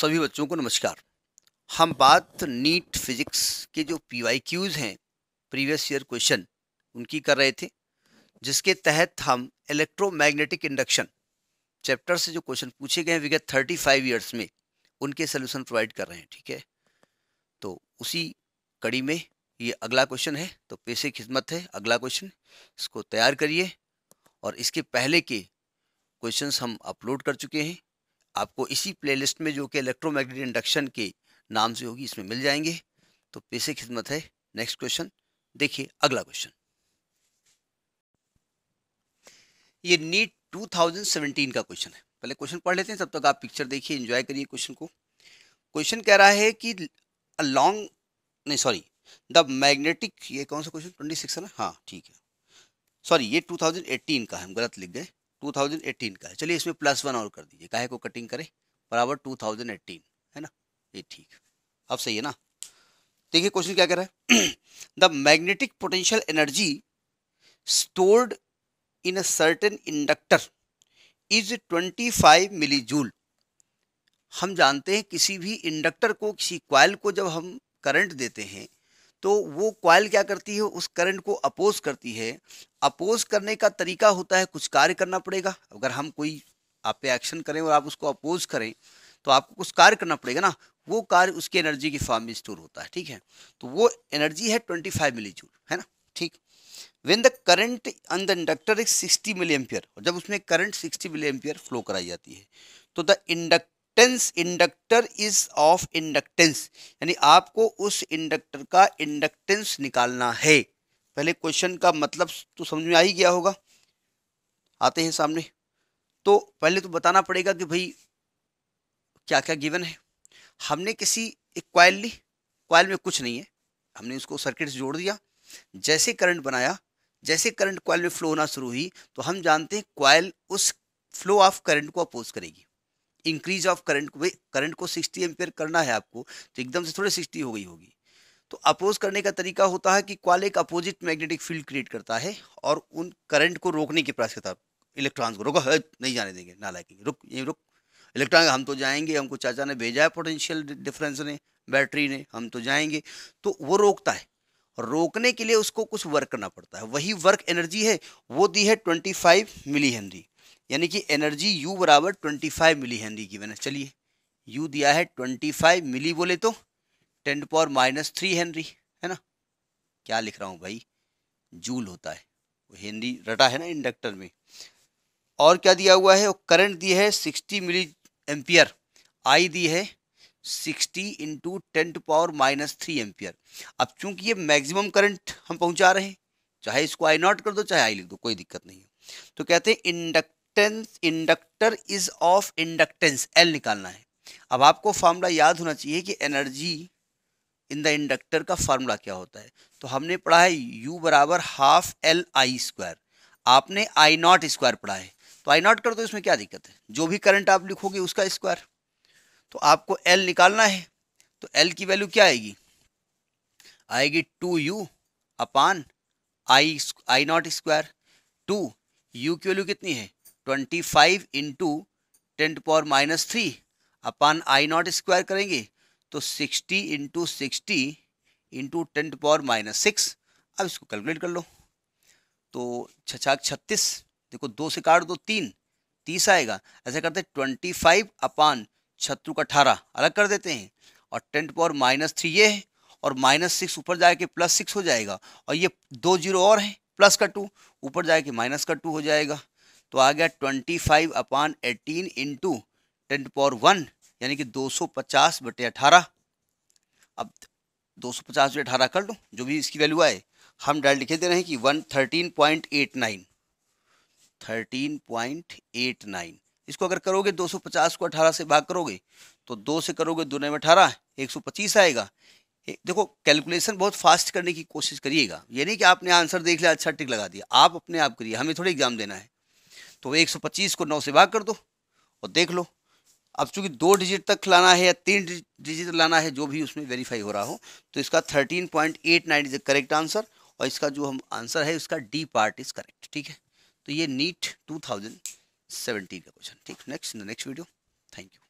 सभी बच्चों को नमस्कार हम बात नीट फिजिक्स के जो पी वाई क्यूज़ हैं प्रीवियस ईयर क्वेश्चन उनकी कर रहे थे जिसके तहत हम इलेक्ट्रोमैग्नेटिक इंडक्शन चैप्टर से जो क्वेश्चन पूछे गए हैं विगत थर्टी फाइव ईयर्स में उनके सोल्यूशन प्रोवाइड कर रहे हैं ठीक है तो उसी कड़ी में ये अगला क्वेश्चन है तो पेशे खिदमत है अगला क्वेश्चन इसको तैयार करिए और इसके पहले के क्वेश्चंस हम अपलोड कर चुके हैं आपको इसी प्लेलिस्ट में जो कि इलेक्ट्रोमैग्नेटिक इंडक्शन के नाम से होगी इसमें मिल जाएंगे तो पेशे खिदमत है नेक्स्ट क्वेश्चन देखिए अगला क्वेश्चन ये नीट 2017 का क्वेश्चन है पहले क्वेश्चन पढ़ लेते हैं तब तक आप पिक्चर देखिए एंजॉय करिए क्वेश्चन को क्वेश्चन कह रहा है कि लॉन्ग नहीं सॉरी द मैग्नेटिक ये कौन सा क्वेश्चन ट्वेंटी सिक्स है ना हाँ ठीक है सॉरी ये 2018 का है हम गलत लिख गए 2018 का है चलिए इसमें प्लस वन और कर दीजिए काहे को कटिंग करें बराबर 2018 है ना ये ठीक अब सही है ना देखिए क्वेश्चन क्या कह रहा है the magnetic potential energy stored in a certain inductor is 25 milli joule हम जानते हैं किसी भी इंडक्टर को किसी क्वाइल को जब हम करंट देते हैं तो वो क्वाइल क्या करती है उस करंट को अपोज करती है अपोज करने का तरीका होता है कुछ कार्य करना पड़ेगा अगर हम कोई आप पे एक्शन करें और आप उसको अपोज करें तो आपको कुछ कार्य करना पड़ेगा ना वो कार्य उसकी एनर्जी के फॉर्म में स्टोर होता है ठीक है तो वो एनर्जी है ट्वेंटी फाइव मिली जूल है ना ठीक when the current on the inductor is sixty milli ampere जब उसमें current sixty milli ampere flow कराई जाती है तो the inductor inductance inductor is of inductance यानी आपको उस इंडक्टर का इंडक्टेंस निकालना है पहले क्वेश्चन का मतलब तो समझ में आ ही गया होगा आते हैं सामने तो पहले तो बताना पड़ेगा कि भाई क्या क्या गिवन है हमने किसी एक क्वाइल ली क्वाइल में कुछ नहीं है हमने उसको सर्किट से जोड़ दिया जैसे करंट बनाया जैसे करंट क्वाइल में फ्लो होना शुरू हुई तो हम जानते हैं क्वाइल उस फ्लो ऑफ करंट को अपोज करेगी इंक्रीज ऑफ करंट को करंट को 60 एम्पेयर करना है आपको तो एकदम से थोड़े 60 हो गई होगी तो अपोज करने का तरीका होता है कि क्वाल एक अपोजिट मैग्नेटिक फील्ड क्रिएट करता है और उन करंट को रोकने के प्रयास करता है इलेक्ट्रॉन्स को रोको नहीं जाने देंगे ना लाएंगे रुक ये रुक इलेक्ट्रॉन हम तो जाएंगे हमको चाचा ने भेजा है पोटेंशियल डिफरेंस ने बैटरी ने हम तो जाएंगे तो वो रोकता है रोकने के लिए उसको कुछ वर्क करना पड़ता है वही वर्क एनर्जी है वो दी है ट्वेंटी फाइव मिली हेनरी यानी कि एनर्जी यू बराबर twenty five milli henry given है चलिए यू दिया है ट्वेंटी फाइव मिली बोले तो ten power minus three henry है ना क्या लिख रहा हूँ भाई जूल होता है वो हेनरी रटा है ना इंडक्टर में और क्या दिया हुआ है करंट दी है सिक्सटी मिली एम्पियर आई दी है sixty into ten power minus three ampere अब चूंकि ये मैक्सिमम करंट हम पहुंचा रहे हैं चाहे इसको आई नॉट कर दो चाहे आई लिख दो कोई दिक्कत नहीं है तो कहते हैं inductor inductance inductor is of inductance L निकालना है अब आपको फार्मूला याद होना चाहिए कि एनर्जी इन द इंडक्टर का फार्मूला क्या होता है तो हमने पढ़ा है यू बराबर हाफ एल आई स्क्वायर आपने आई नॉट स्क्वायर पढ़ा है तो आई नॉट कर दो इसमें क्या दिक्कत है जो भी करंट आप लिखोगे उसका स्क्वायर तो आपको एल निकालना है तो एल की वैल्यू क्या आएगी आएगी two U upon I I not square two U की वैल्यू कितनी है twenty five into ten power minus three upon I not square करेंगे तो sixty into sixty into ten power minus six अब इसको कैलकुलेट कर लो तो छछाक छत्तीस देखो दो से काट दो तीन तीस आएगा ऐसा करते ट्वेंटी फाइव अपान छत्रु का अठारह अलग कर देते हैं और टेन पावर माइनस थ्री ये है और माइनस सिक्स ऊपर जाके प्लस सिक्स हो जाएगा और ये दो जीरो और है प्लस का टू ऊपर जाके माइनस का टू हो जाएगा तो आ गया twenty five upon eighteen into ten power one यानी कि दो सौ पचास बटे अठारह अब दो सौ पचास बटे अठारह कर लो जो भी इसकी वैल्यू आए हम डायरेक्ट लिखे दे रहे हैं कि one thirteen point eight nine thirteen point eight nine इसको अगर करोगे 250 को 18 से भाग करोगे तो दो से करोगे दो में अठारह एक सौ पच्चीस आएगा देखो कैलकुलेशन बहुत फास्ट करने की कोशिश करिएगा यानी कि आपने आंसर देख लिया अच्छा टिक लगा दिया आप अपने आप करिए हमें थोड़ी एग्जाम देना है तो 125 को 9 से भाग कर दो और देख लो अब चूंकि दो डिजिट तक लाना है या तीन डिजिट लाना है जो भी उसमें वेरीफाई हो रहा हो तो इसका 13.89 इज द करेक्ट आंसर और इसका जो हम आंसर है उसका डी पार्ट इज करेक्ट ठीक है तो ये नीट 2017 का क्वेश्चन ठीक next in the next video thank you